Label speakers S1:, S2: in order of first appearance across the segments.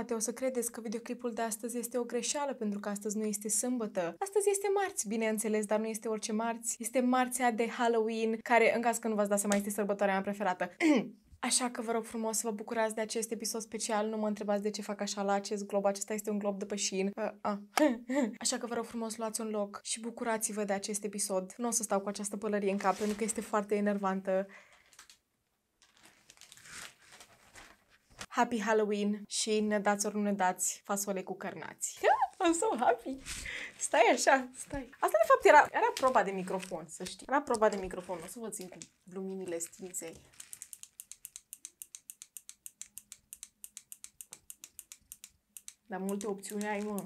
S1: Poate o să credeți că videoclipul de astăzi este o greșeală pentru că astăzi nu este sâmbătă. Astăzi este marți, bineînțeles, dar nu este orice marți. Este marțea de Halloween, care, în caz că nu v-ați dat seama, este sărbătoarea mea preferată. Așa că vă rog frumos să vă bucurați de acest episod special, nu mă întrebați de ce fac așa la acest glob, acesta este un glob de pășin. Uh, ah. Așa că vă rog frumos luați un loc și bucurați-vă de acest episod. Nu o să stau cu această pălărie în cap pentru că este foarte enervantă. Happy Halloween și ne dați ori nu ne dați fasole cu cărnați. Da, I'm so happy. Stai așa, stai. Asta de fapt era, era proba de microfon, să știi. Era proba de microfon, o să vă țin cu luminile stinței. Dar multe opțiuni ai, mă.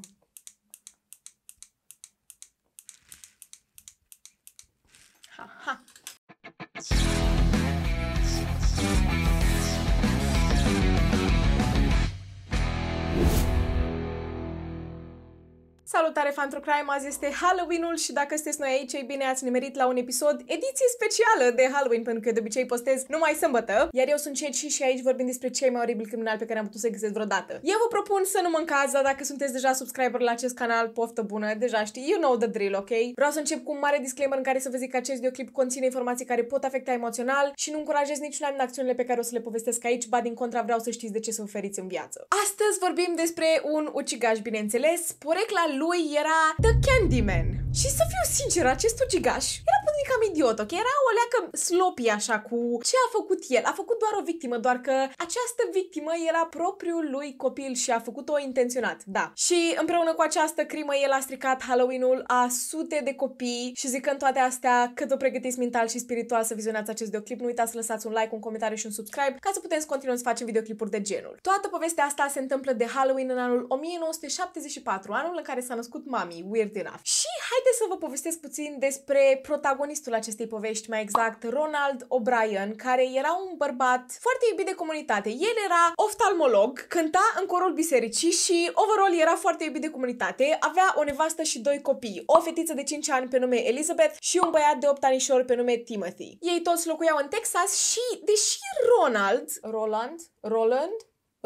S1: Salutare, fan True Crime! Azi este Halloween-ul și dacă sunteți noi aici, ei bine ați nimerit la un episod ediție specială de Halloween, pentru că de obicei postez numai sâmbătă, iar eu sunt Ceci și aici vorbim despre cei mai oribili criminali pe care am putut să găsesc vreodată. Eu vă propun să nu mâncați, dar dacă sunteți deja subscriber la acest canal, poftă bună, deja știi, you know the drill, ok? Vreau să încep cu un mare disclaimer în care să vă zic că acest videoclip conține informații care pot afecta emoțional și nu încurajez niciuna din acțiunile pe care o să le povestesc aici, ba din contra vreau să știți de ce să oferiți în viață. Astăzi vorbim despre un ucigaș, bineînțeles, porecla lui era The Candyman. Și să fiu sincer acest ucigaș era puțin cam idiot, ok? Era o leacă slopie așa cu ce a făcut el. A făcut doar o victimă, doar că această victimă era propriul lui copil și a făcut-o intenționat, da. Și împreună cu această crimă el a stricat Halloween-ul a sute de copii și zicând toate astea, cât o pregătiți mental și spiritual să vizionați acest videoclip, nu uitați să lăsați un like, un comentariu și un subscribe ca să putem să continuăm să facem videoclipuri de genul. Toată povestea asta se întâmplă de Halloween în anul 1974, anul în care s-a născut cunoscut mami, weird enough. Și haideți să vă povestesc puțin despre protagonistul acestei povești, mai exact, Ronald O'Brien, care era un bărbat foarte iubit de comunitate. El era oftalmolog, cânta în corul bisericii și overall era foarte iubit de comunitate, avea o nevastă și doi copii, o fetiță de 5 ani pe nume Elizabeth și un băiat de 8 anișor pe nume Timothy. Ei toți locuiau în Texas și, deși Ronald, Roland, Roland,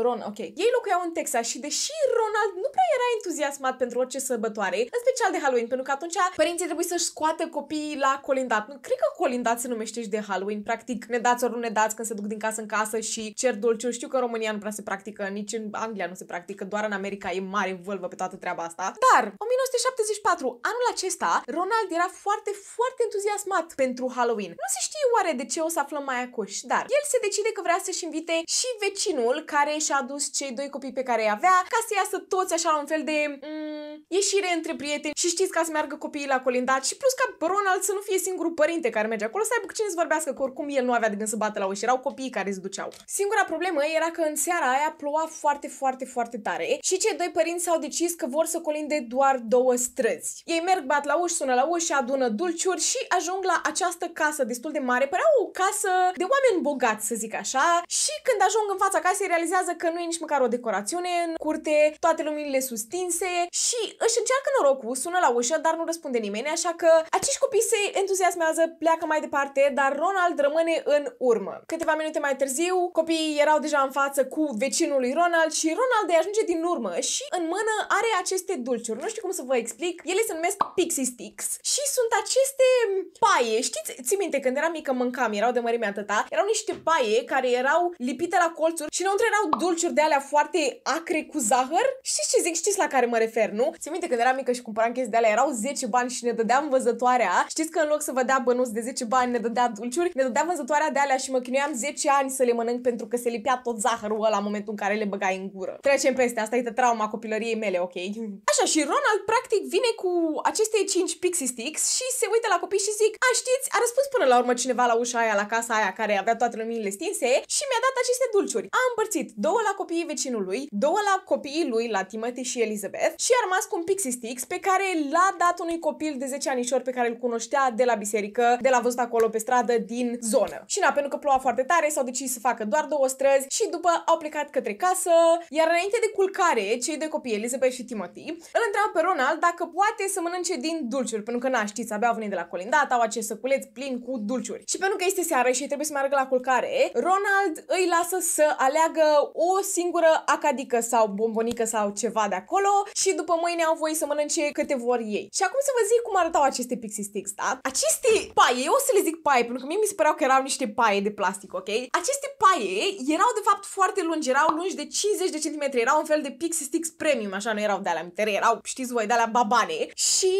S1: Ron, ok. Ei locuiau în Texas și deși Ronald nu prea era entuziasmat pentru orice sărbătoare, în special de Halloween, pentru că atunci părinții trebuie să-și scoată copiii la colindat. Nu, cred că colindat se numește și de Halloween, practic ne dați ori nu ne dați când se duc din casă în casă și cer dulciuri. Știu că în România nu prea se practică, nici în Anglia nu se practică, doar în America e mare vâlvă pe toată treaba asta. Dar, 1974, anul acesta, Ronald era foarte, foarte entuziasmat pentru Halloween. Nu se știe oare de ce o să aflăm mai acuși, dar el se decide că vrea să-și invite și vecinul care și-a adus cei doi copii pe care îi avea ca să iasă toți așa un fel de mm, ieșire între prieteni și știți ca să meargă copiii la colindat și plus ca Ronald să nu fie singurul părinte care merge acolo, să aibă cu cine să vorbească, că oricum el nu avea de gând să bată la ușă, erau copiii care se duceau. Singura problemă era că în seara aia ploua foarte, foarte, foarte tare și cei doi părinți s-au decis că vor să colinde doar două străzi. Ei merg, bat la uși, sună la uși, adună dulciuri și ajung la această casă destul de mare, părea o casă de oameni bogați, să zic așa, și când ajung în fața casei realizează că nu e nici măcar o decorațiune în curte, toate luminile stinse și își încearcă norocul, sună la ușă, dar nu răspunde nimeni, așa că acești copii se entuziasmează, pleacă mai departe, dar Ronald rămâne în urmă. Câteva minute mai târziu, copiii erau deja în față cu vecinul lui Ronald și Ronald îi ajunge din urmă și în mână are aceste dulciuri. Nu știu cum să vă explic, ele se numesc Pixie Sticks și sunt aceste paie. Știți, ți minte, când eram mică mâncam, erau de mărimea tata, erau niște paie care erau lipite la colțuri și înăuntru erau dulciuri de alea foarte acre cu zahăr. Știți ce zic? Știți la care mă refer, nu? Ți minte când eram mică și cumpăram chestii de alea, erau 10 bani și ne dădeam văzătoarea. Știți că în loc să vă dea bănuți de 10 bani, ne dădea dulciuri, ne dădea văzătoarea de alea și mă chinuiam 10 ani să le mănânc pentru că se lipea tot zahărul ăla la momentul în care le băgai în gură. Trecem peste, asta e trauma copilăriei mele, ok? Așa și Ronald practic vine cu aceste 5 pixie sticks și se uită la copii și zic, a știți, a răspuns până la urmă cineva la ușa aia, la casa aia care avea toate luminile stinse și mi-a dat aceste dulciuri. A împărțit două la copiii vecinului, două la copiii lui, la Timothy și Elizabeth și a rămas cu un Pixie Sticks pe care l-a dat unui copil de 10 anișori pe care îl cunoștea de la biserică, de la văzut acolo pe stradă din zonă. Și na, pentru că ploua foarte tare, s-au decis să facă doar două străzi și după au plecat către casă, iar înainte de culcare, cei de copii, Elizabeth și Timothy, îl întreabă pe Ronald dacă poate să mănânce din dulciuri, pentru că na, știți, abia au venit de la colindat, au acest săculeț plin cu dulciuri. Și pentru că este seară și trebuie să meargă la culcare, Ronald îi lasă să aleagă o singură acadică sau bombonică sau ceva de acolo și după mâine au voie să mănânce câte vor ei. Și acum să vă zic cum arătau aceste Pixie Sticks, da? Aceste paie, eu o să le zic paie, pentru că mie mi se păreau că erau niște paie de plastic, ok? Aceste paie erau de fapt foarte lungi, erau lungi de 50 de centimetri, erau un fel de Pixie Sticks premium, așa, nu erau de alea mitere, erau, știți voi, de alea babane. Și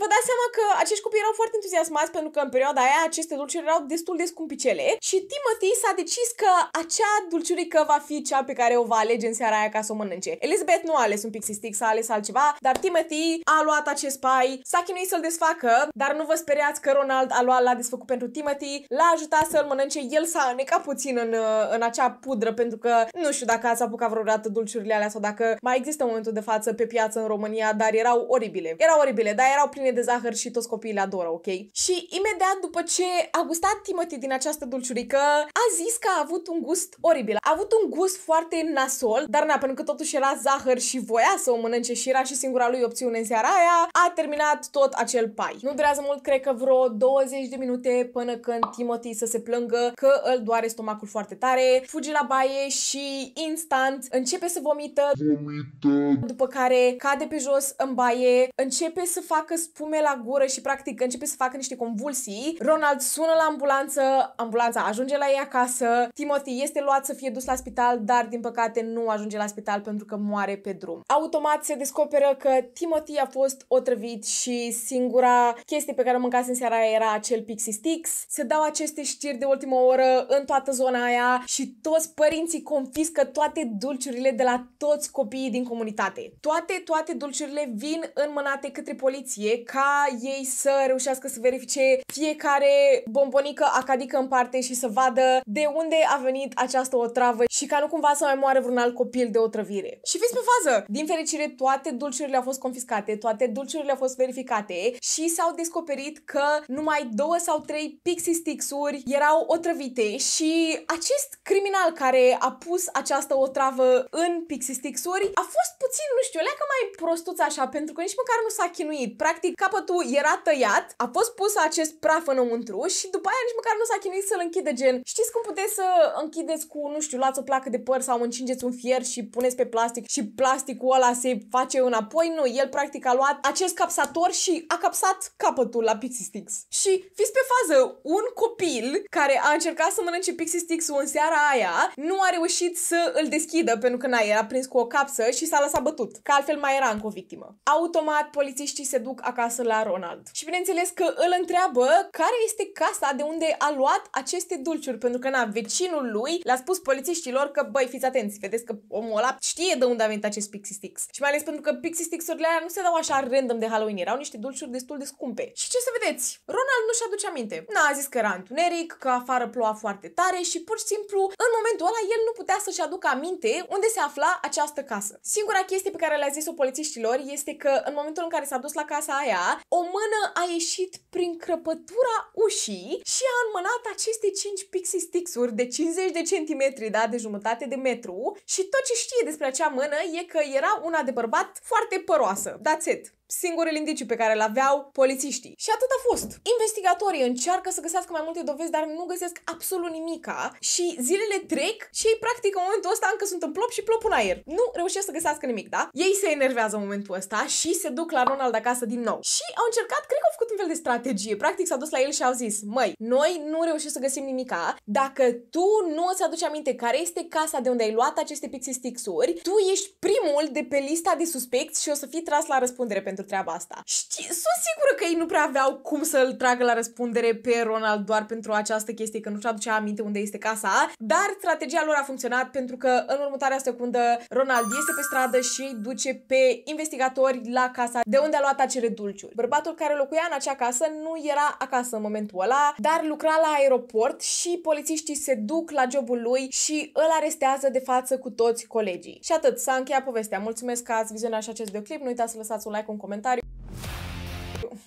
S1: vă dați seama că acești copii erau foarte entuziasmați pentru că în perioada aia aceste dulciuri erau destul de scumpicele și Timothy s-a decis că acea dulciurică va fi cea pe care o va alege în seara aia ca să o mănânce. Elizabeth nu a ales un Pixie Sticks, a ales altceva, dar Timothy a luat acest pai, s-a chinuit să-l desfacă, dar nu vă speriați că Ronald a luat, l-a desfăcut pentru Timothy, l-a ajutat să-l mănânce, el s-a înecat puțin în, uh, în acea pudră pentru că nu știu dacă ați apucat vreodată dulciurile alea sau dacă mai există în momentul de față pe piață în România, dar erau oribile. Erau oribile, dar erau pline de zahăr și toți copiii le adoră, ok? Și imediat după ce a gustat Timothy din această dulciurică, a zis că a avut un gust oribil. A avut un gust foarte nasol, dar na, pentru că totuși era zahăr și voia să o mănânce și era și singura singura lui opțiune în seara aia, a terminat tot acel pai. Nu durează mult, cred că vreo 20 de minute până când Timothy să se plângă că îl doare stomacul foarte tare, fuge la baie și instant începe să vomită, vomită. după care cade pe jos în baie, începe să facă spume la gură și practic începe să facă niște convulsii. Ronald sună la ambulanță, ambulanța ajunge la ei acasă, Timothy este luat să fie dus la spital, dar din păcate nu ajunge la spital pentru că moare pe drum. Automat se descoperă că că Timothy a fost otrăvit și singura chestie pe care o mâncase în seara era acel pixie sticks. Se dau aceste știri de ultimă oră în toată zona aia și toți părinții confiscă toate dulciurile de la toți copiii din comunitate. Toate, toate dulciurile vin înmânate către poliție ca ei să reușească să verifice fiecare bombonică acadică în parte și să vadă de unde a venit această otravă și ca nu cumva să mai moară vreun alt copil de otrăvire. Și fiți pe fază! Din fericire, toate dulciurile au fost confiscate, toate dulciurile au fost verificate și s-au descoperit că numai două sau trei pixie sticks-uri erau otrăvite și acest criminal care a pus această otravă în pixie sticks-uri a fost puțin, nu știu, leacă mai prostuț așa, pentru că nici măcar nu s-a chinuit. Practic, capătul era tăiat, a fost pus acest praf înăuntru și după aia nici măcar nu s-a chinuit să-l închide gen. Știți cum puteți să închideți cu, nu știu, luați o placă de păr sau încingeți un fier și puneți pe plastic și plasticul ăla se face înapoi? Păi nu, el practic a luat acest capsator și a capsat capătul la Pixie Sticks. Și fiți pe fază, un copil care a încercat să mănânce Pixie Sticks-ul în seara aia, nu a reușit să îl deschidă pentru că n-a, era prins cu o capsă și s-a lăsat bătut, că altfel mai era încă o victimă. Automat, polițiștii se duc acasă la Ronald. Și bineînțeles că îl întreabă care este casa de unde a luat aceste dulciuri, pentru că na, vecinul lui le-a spus polițiștilor că, băi, fiți atenți, vedeți că omul ăla știe de unde a venit acest Pixie Sticks. Și mai ales pentru că Pixie Sticks stixurile alea nu se dau așa random de Halloween, erau niște dulciuri destul de scumpe. Și ce să vedeți? Ronald nu-și aduce aminte. N-a zis că era întuneric, că afară ploua foarte tare și pur și simplu în momentul ăla el nu putea să-și aducă aminte unde se afla această casă. Singura chestie pe care le-a zis-o polițiștilor este că în momentul în care s-a dus la casa aia, o mână a ieșit prin crăpătura ușii și a înmânat aceste 5 pixie stixuri de 50 de centimetri, da, de jumătate de metru și tot ce știe despre acea mână e că era una de bărbat foarte păroasă. That's it singurele indiciu pe care le aveau polițiștii. Și atât a fost. Investigatorii încearcă să găsească mai multe dovezi, dar nu găsesc absolut nimica și zilele trec și ei practic în momentul ăsta încă sunt în plop și plop în aer. Nu reușesc să găsească nimic, da? Ei se enervează în momentul ăsta și se duc la Ronald acasă din nou. Și au încercat, cred că au făcut un fel de strategie. Practic s-au dus la el și au zis, măi, noi nu reușim să găsim nimica. Dacă tu nu îți aduci aminte care este casa de unde ai luat aceste pixie sticks-uri, tu ești primul de pe lista de suspecți și o să fii tras la răspundere pentru pentru treaba asta. Și sunt sigură că ei nu prea aveau cum să-l tragă la răspundere pe Ronald doar pentru această chestie, că nu și-a aducea aminte unde este casa, dar strategia lor a funcționat pentru că în următoarea secundă Ronald iese pe stradă și îi duce pe investigatori la casa de unde a luat acele dulciuri. Bărbatul care locuia în acea casă nu era acasă în momentul ăla, dar lucra la aeroport și polițiștii se duc la jobul lui și îl arestează de față cu toți colegii. Și atât, s-a încheiat povestea. Mulțumesc că ați vizionat și acest videoclip, nu uitați să lăsați un like, un comentariu comentário.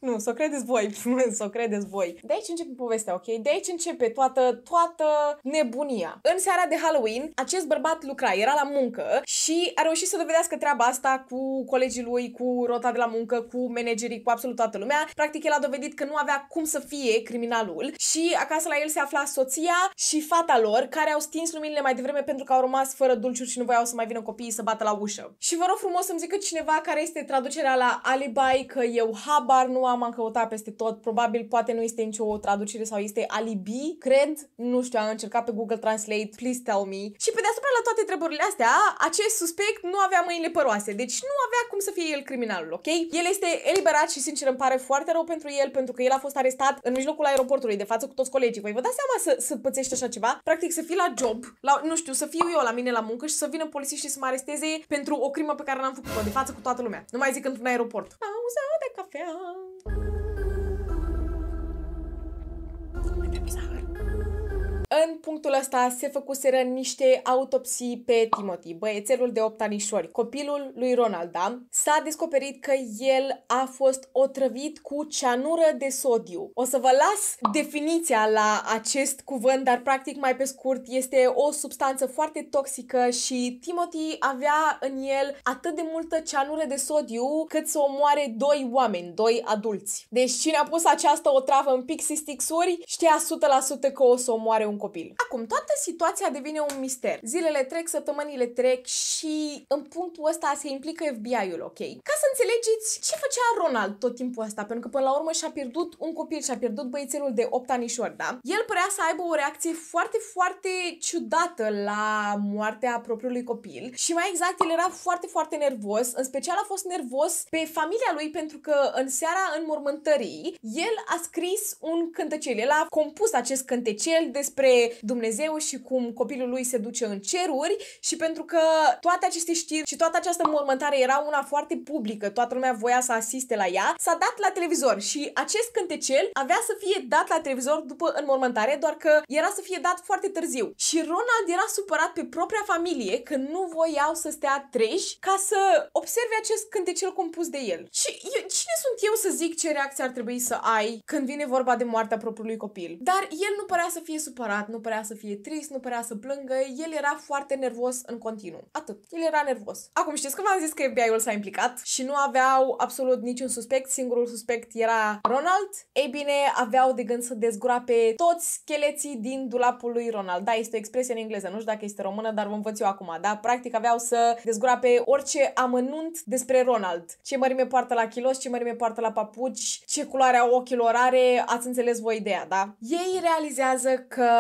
S1: nu, să o credeți voi, să o credeți voi. De aici începe povestea, ok? De aici începe toată, toată nebunia. În seara de Halloween, acest bărbat lucra, era la muncă și a reușit să dovedească treaba asta cu colegii lui, cu rota de la muncă, cu managerii, cu absolut toată lumea. Practic, el a dovedit că nu avea cum să fie criminalul și acasă la el se afla soția și fata lor, care au stins luminile mai devreme pentru că au rămas fără dulciuri și nu voiau să mai vină copiii să bată la ușă. Și vă rog frumos să-mi zică cineva care este traducerea la alibi că eu habar nu am, am căutat peste tot, probabil poate nu este nicio traducere sau este alibi, cred, nu știu, am încercat pe Google Translate, please tell me. Și pe deasupra la toate treburile astea, acest suspect nu avea mâinile păroase, deci nu avea cum să fie el criminalul, ok? El este eliberat și sincer îmi pare foarte rău pentru el, pentru că el a fost arestat în mijlocul aeroportului, de față cu toți colegii. Voi vă dați seama să, să pățești așa ceva? Practic să fii la job, la, nu știu, să fiu eu la mine la muncă și să vină polițiști și să mă aresteze pentru o crimă pe care n-am făcut-o, de față cu toată lumea. Nu mai zic într-un aeroport. Pauză de cafea! în punctul ăsta se făcuseră niște autopsii pe Timothy, băiețelul de 8 anișori, copilul lui Ronald, da? S-a descoperit că el a fost otrăvit cu ceanură de sodiu. O să vă las definiția la acest cuvânt, dar practic mai pe scurt este o substanță foarte toxică și Timothy avea în el atât de multă ceanură de sodiu cât să omoare doi oameni, doi adulți. Deci cine a pus această otravă în pixie sticksuri știa 100% că o să omoare un copil copil. Acum, toată situația devine un mister. Zilele trec, săptămânile trec și în punctul ăsta se implică FBI-ul, ok? Ca să înțelegeți ce făcea Ronald tot timpul ăsta, pentru că până la urmă și-a pierdut un copil, și-a pierdut băiețelul de 8 anișori, da? El părea să aibă o reacție foarte, foarte ciudată la moartea propriului copil și mai exact, el era foarte, foarte nervos, în special a fost nervos pe familia lui pentru că în seara în mormântării el a scris un cântecel, el a compus acest cântecel despre Dumnezeu și cum copilul lui se duce în ceruri și pentru că toate aceste știri și toată această mormântare era una foarte publică, toată lumea voia să asiste la ea, s-a dat la televizor și acest cântecel avea să fie dat la televizor după înmormântare, doar că era să fie dat foarte târziu. Și Ronald era supărat pe propria familie că nu voiau să stea treji ca să observe acest cântecel compus de el. Și, eu, și cine sunt eu să zic ce reacție ar trebui să ai când vine vorba de moartea propriului copil? Dar el nu părea să fie supărat, nu părea să fie trist, nu părea să plângă, el era foarte nervos în continuu. Atât. El era nervos. Acum știți că v-am zis că FBI-ul s-a implicat și nu aveau absolut niciun suspect, singurul suspect era Ronald. Ei bine, aveau de gând să dezgura pe toți scheleții din dulapul lui Ronald. Da, este o expresie în engleză, nu știu dacă este română, dar vă învăț eu acum, da? Practic aveau să dezgura pe orice amănunt despre Ronald. Ce mărime poartă la kilos, ce mărime poartă la papuci, ce culoare au ochilor are, ați înțeles voi ideea, da? Ei realizează că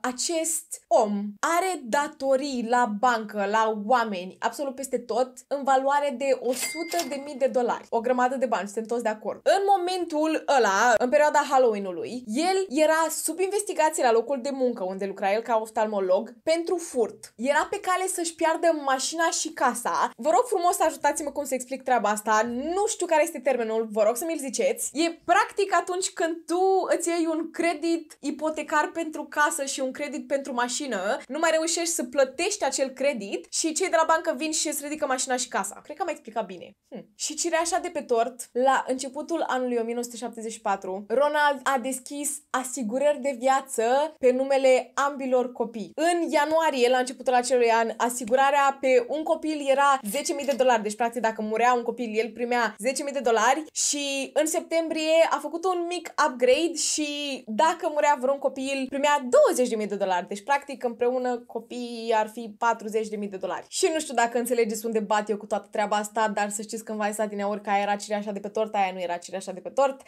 S1: acest om are datorii la bancă, la oameni, absolut peste tot, în valoare de 100 de mii de dolari. O grămadă de bani, suntem toți de acord. În momentul ăla, în perioada Halloween-ului, el era sub investigație la locul de muncă unde lucra el ca oftalmolog pentru furt. Era pe cale să-și piardă mașina și casa. Vă rog frumos ajutați-mă cum să explic treaba asta. Nu știu care este termenul, vă rog să mi-l ziceți. E practic atunci când tu îți iei un credit ipotecar pentru casă și un credit pentru mașină mașină, nu mai reușești să plătești acel credit și cei de la bancă vin și îți ridică mașina și casa. Cred că am explicat bine. Hm. Și cireașa de pe tort, la începutul anului 1974, Ronald a deschis asigurări de viață pe numele ambilor copii. În ianuarie, la începutul acelui an, asigurarea pe un copil era 10.000 de dolari, deci practic dacă murea un copil, el primea 10.000 de dolari și în septembrie a făcut un mic upgrade și dacă murea vreun copil, primea 20.000 de dolari, deci practic practic împreună copiii ar fi 40.000 de dolari. Și nu știu dacă înțelegeți unde bat eu cu toată treaba asta, dar să știți că în Vaisadineauri ca era cireașa de pe tort, aia nu era cireașa de pe tort.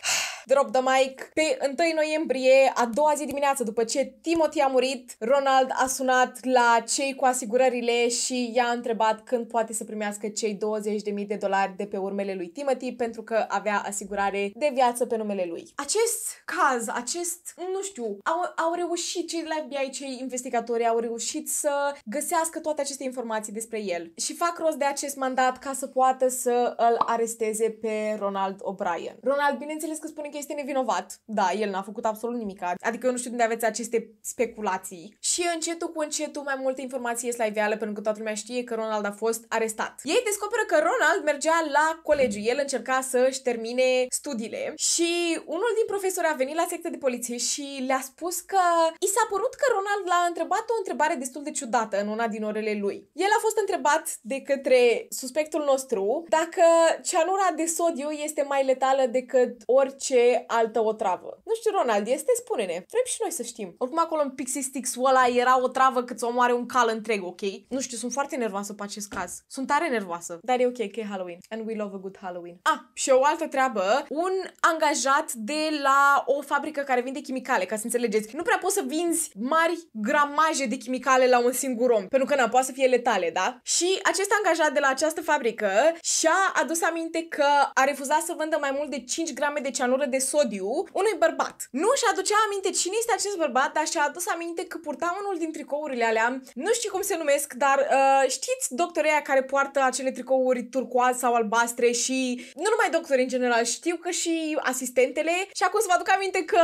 S1: Drop the mic. Pe 1 noiembrie, a doua zi dimineață, după ce Timothy a murit, Ronald a sunat la cei cu asigurările și i-a întrebat când poate să primească cei 20.000 de dolari de pe urmele lui Timothy pentru că avea asigurare de viață pe numele lui. Acest caz, acest, nu știu, au, au reușit cei de la FBI, cei investigatori au reușit să găsească toate aceste informații despre el și fac rost de acest mandat ca să poată să îl aresteze pe Ronald O'Brien. Ronald, bineînțeles că spune că este nevinovat. Da, el n-a făcut absolut nimic. Adică eu nu știu unde aveți aceste speculații. Și încetul cu încetul mai multe informații ies la iveală pentru că toată lumea știe că Ronald a fost arestat. Ei descoperă că Ronald mergea la colegiu. El încerca să-și termine studiile și unul din profesori a venit la secția de poliție și le-a spus că i s-a părut că Ronald l-a întrebat o întrebare destul de ciudată în una din orele lui. El a fost întrebat de către suspectul nostru dacă cianura de sodiu este mai letală decât orice altă o travă. Nu știu, Ronald, este? Spune-ne. Vrem și noi să știm. Oricum acolo în Pixie Sticks ăla era o travă cât o omoare un cal întreg, ok? Nu știu, sunt foarte nervoasă pe acest caz. Sunt tare nervoasă. Dar e ok, că e Halloween. And we love a good Halloween. Ah, și o altă treabă. Un angajat de la o fabrică care vinde chimicale, ca să înțelegeți. Nu prea poți să vinzi mari gramaje de chimicale la un singur om, pentru că nu poate să fie letale, da? Și acest angajat de la această fabrică și-a adus aminte că a refuzat să vândă mai mult de 5 grame de cianură de de sodiu unui bărbat. Nu și aducea aminte cine este acest bărbat, dar și-a adus aminte că purta unul din tricourile alea, nu știu cum se numesc, dar uh, știți doctorea care poartă acele tricouri turcoaz sau albastre și nu numai doctori în general, știu că și asistentele și acum să vă aduc aminte că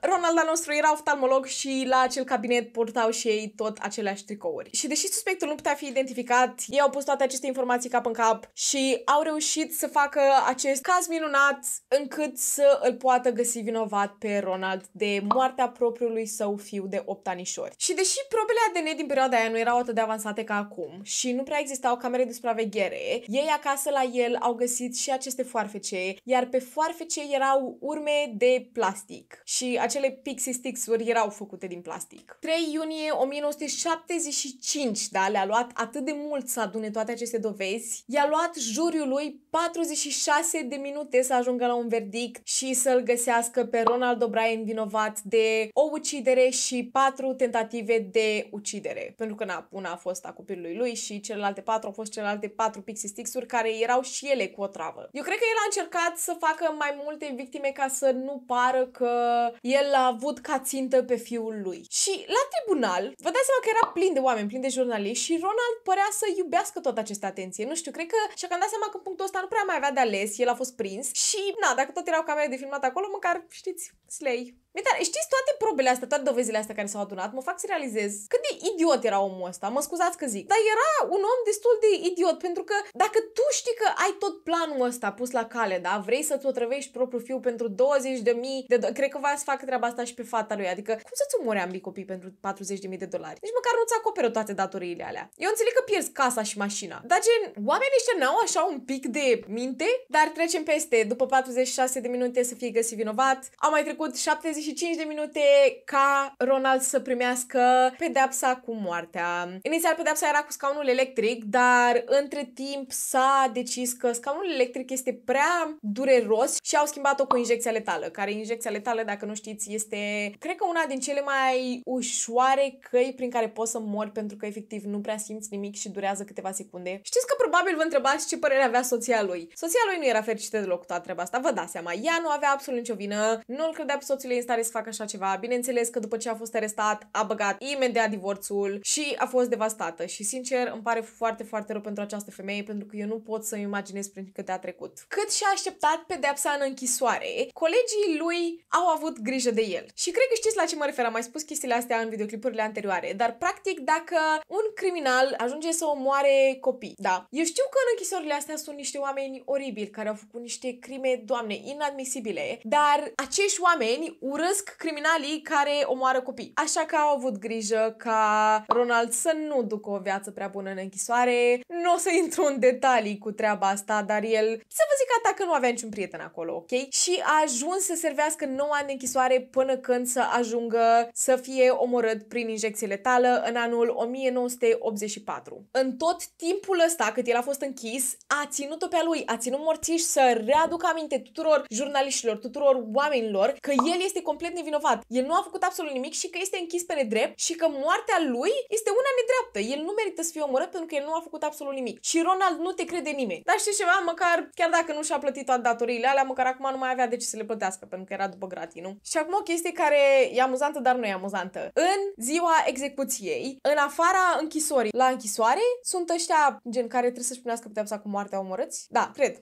S1: Ronald al nostru era oftalmolog și la acel cabinet purtau și ei tot aceleași tricouri. Și deși suspectul nu putea fi identificat, ei au pus toate aceste informații cap în cap și au reușit să facă acest caz minunat încât să îl poată găsi vinovat pe Ronald de moartea propriului său fiu de 8 anișori. Și deși probele ADN din perioada aia nu erau atât de avansate ca acum și nu prea existau camere de supraveghere, ei acasă la el au găsit și aceste foarfece, iar pe foarfece erau urme de plastic și acele pixie sticks-uri erau făcute din plastic. 3 iunie 1975, da, le-a luat atât de mult să adune toate aceste dovezi, i-a luat juriului 46 de minute să ajungă la un verdict și și să-l găsească pe Ronald O'Brien vinovat de o ucidere și patru tentative de ucidere. Pentru că na, una a fost a copilului lui și celelalte patru au fost celelalte patru pixie sticks-uri care erau și ele cu o travă. Eu cred că el a încercat să facă mai multe victime ca să nu pară că el a avut ca țintă pe fiul lui. Și la tribunal, vă dați seama că era plin de oameni, plin de jurnaliști și Ronald părea să iubească toată această atenție. Nu știu, cred că și-a cam dat seama că în punctul ăsta nu prea mai avea de ales, el a fost prins și, na, dacă tot erau camere de filmat acolo, măcar, știți, slay. Mitar, știți toate probele astea, toate dovezile astea care s-au adunat, mă fac să realizez cât de idiot era omul ăsta, mă scuzați că zic. Dar era un om destul de idiot, pentru că dacă tu știi că ai tot planul ăsta pus la cale, da, vrei să-ți otrăvești propriul fiu pentru 20 de mii de do- Cred că va să facă treaba asta și pe fata lui, adică cum să-ți omori ambii copii pentru 40 de mii de dolari? Deci măcar nu-ți acoperă toate datoriile alea. Eu înțeleg că pierzi casa și mașina, dar gen, oamenii ăștia n-au așa un pic de minte, dar trecem peste, după 46 de minute să fie găsit vinovat, au mai trecut 70 45 de minute ca Ronald să primească pedepsa cu moartea. Inițial pedepsa era cu scaunul electric, dar între timp s-a decis că scaunul electric este prea dureros și au schimbat-o cu injecția letală, care injecția letală, dacă nu știți, este cred că una din cele mai ușoare căi prin care poți să mori pentru că efectiv nu prea simți nimic și durează câteva secunde. Știți că probabil vă întrebați ce părere avea soția lui. Soția lui nu era fericită deloc cu toată treaba asta, vă dați seama. Ea nu avea absolut nicio vină, nu îl credea pe soțul ei tare să facă așa ceva. Bineînțeles că după ce a fost arestat, a băgat imediat divorțul și a fost devastată. Și sincer, îmi pare foarte, foarte rău pentru această femeie, pentru că eu nu pot să-mi imaginez prin câte a trecut. Cât și-a așteptat pedepsa în închisoare, colegii lui au avut grijă de el. Și cred că știți la ce mă refer, am mai spus chestiile astea în videoclipurile anterioare, dar practic dacă un criminal ajunge să omoare copii, da, eu știu că în închisorile astea sunt niște oameni oribili care au făcut niște crime, doamne, inadmisibile, dar acești oameni ură urăsc criminalii care omoară copii. Așa că au avut grijă ca Ronald să nu ducă o viață prea bună în închisoare. Nu o să intru în detalii cu treaba asta, dar el să vă zic asta că nu avea niciun prieten acolo, ok? Și a ajuns să servească 9 ani de închisoare până când să ajungă să fie omorât prin injecție letală în anul 1984. În tot timpul ăsta cât el a fost închis, a ținut-o pe a lui, a ținut morțiș să readucă aminte tuturor jurnaliștilor, tuturor oamenilor că el este complet nevinovat. El nu a făcut absolut nimic și că este închis pe nedrept și că moartea lui este una nedreaptă. El nu merită să fie omorât pentru că el nu a făcut absolut nimic. Și Ronald nu te crede nimeni. Dar știi ceva, măcar chiar dacă nu și-a plătit toate datoriile alea, măcar acum nu mai avea de ce să le plătească pentru că era după gratii, nu? Și acum o chestie care e amuzantă, dar nu e amuzantă. În ziua execuției, în afara închisorii, la închisoare, sunt ăștia gen care trebuie să-și punească pedeapsa cu moartea omorâți? Da, cred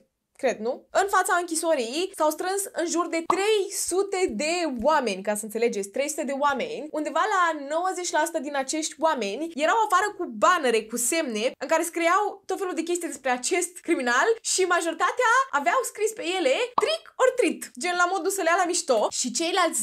S1: cred, nu? În fața închisorii s-au strâns în jur de 300 de oameni, ca să înțelegeți, 300 de oameni. Undeva la 90% din acești oameni erau afară cu banere, cu semne, în care scriau tot felul de chestii despre acest criminal și majoritatea aveau scris pe ele trick or treat, gen la modul să le ia la mișto. Și ceilalți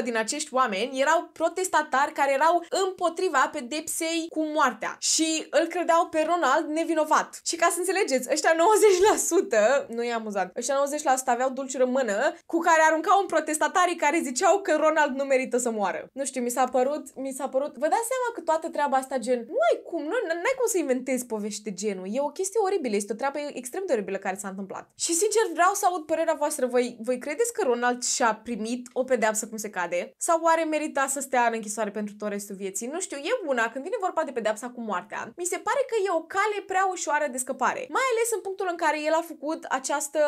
S1: 10% din acești oameni erau protestatari care erau împotriva pedepsei cu moartea și îl credeau pe Ronald nevinovat. Și ca să înțelegeți, ăștia 90% luptă, nu e amuzant. și 90% aveau dulciuri în mână, cu care aruncau un protestatarii care ziceau că Ronald nu merită să moară. Nu știu, mi s-a părut, mi s-a părut, vă dați seama că toată treaba asta gen, nu ai cum, nu ai cum să inventezi povești de genul, e o chestie oribilă, este o treabă extrem de oribilă care s-a întâmplat. Și sincer vreau să aud părerea voastră, voi, voi credeți că Ronald și-a primit o pedeapsă cum se cade? Sau oare merita să stea în închisoare pentru tot restul vieții? Nu știu, e una, când vine vorba de pedeapsa cu moartea, mi se pare că e o cale prea ușoară de scăpare, mai ales în punctul în care el a făcut făcut această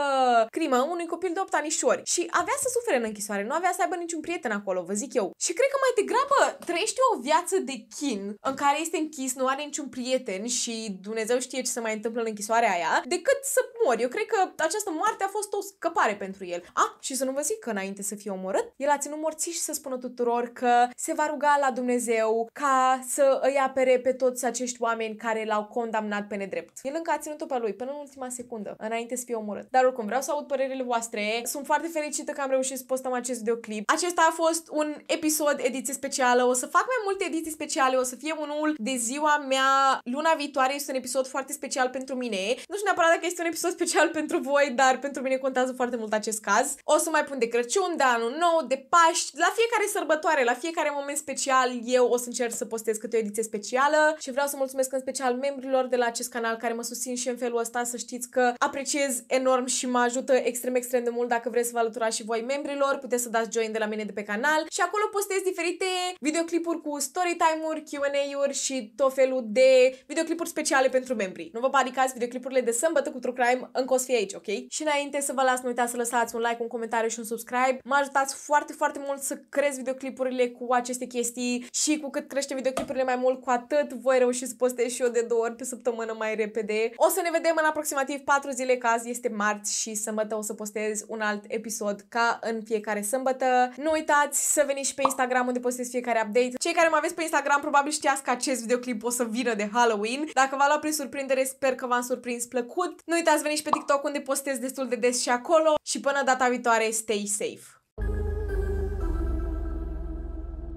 S1: crimă unui copil de 8 anișori și avea să sufere în închisoare, nu avea să aibă niciun prieten acolo, vă zic eu. Și cred că mai degrabă trăiește o viață de chin în care este închis, nu are niciun prieten și Dumnezeu știe ce se mai întâmplă în închisoarea aia, decât să mori. Eu cred că această moarte a fost o scăpare pentru el. A, și să nu vă zic că înainte să fie omorât, el a ținut morții și să spună tuturor că se va ruga la Dumnezeu ca să îi apere pe toți acești oameni care l-au condamnat pe nedrept. El încă a ținut-o pe lui până în ultima secundă, înainte înainte să fie omorât. Dar oricum, vreau să aud părerile voastre. Sunt foarte fericită că am reușit să postăm acest videoclip. Acesta a fost un episod ediție specială. O să fac mai multe ediții speciale. O să fie unul de ziua mea. Luna viitoare este un episod foarte special pentru mine. Nu știu neapărat dacă este un episod special pentru voi, dar pentru mine contează foarte mult acest caz. O să mai pun de Crăciun, de Anul Nou, de Paști, la fiecare sărbătoare, la fiecare moment special, eu o să încerc să postez câte o ediție specială și vreau să mulțumesc în special membrilor de la acest canal care mă susțin și în felul ăsta să știți că apreciez apreciez enorm și mă ajută extrem, extrem de mult dacă vreți să vă alăturați și voi membrilor. Puteți să dați join de la mine de pe canal și acolo postez diferite videoclipuri cu story time-uri, Q&A-uri și tot felul de videoclipuri speciale pentru membri. Nu vă panicați, videoclipurile de sâmbătă cu True Crime încă o să fie aici, ok? Și înainte să vă las, nu uitați să lăsați un like, un comentariu și un subscribe. Mă ajutați foarte, foarte mult să crez videoclipurile cu aceste chestii și cu cât crește videoclipurile mai mult, cu atât voi reuși să postez și eu de două ori pe săptămână mai repede. O să ne vedem în aproximativ 4 zile caz este marți și sâmbătă o să postez un alt episod ca în fiecare sâmbătă. Nu uitați să veniți și pe Instagram unde postez fiecare update. Cei care mă aveți pe Instagram probabil știați că acest videoclip o să vină de Halloween. Dacă v-a luat prin surprindere, sper că v-am surprins plăcut. Nu uitați, veniți pe TikTok unde postez destul de des și acolo și până data viitoare, stay safe!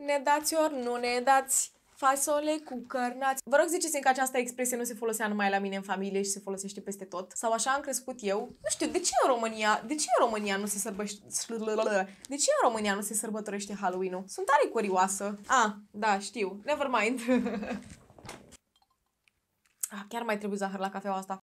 S1: Ne dați ori nu ne dați fasole cu cărnați. Vă rog ziceți că această expresie nu se folosea numai la mine în familie și se folosește peste tot. Sau așa am crescut eu. Nu știu, de ce în România, de ce în România nu se sărbăște... De ce în România nu se sărbătorește Halloween-ul? Sunt tare curioasă. Ah, da, știu. Never mind. ah, chiar mai trebuie zahăr la cafeaua asta.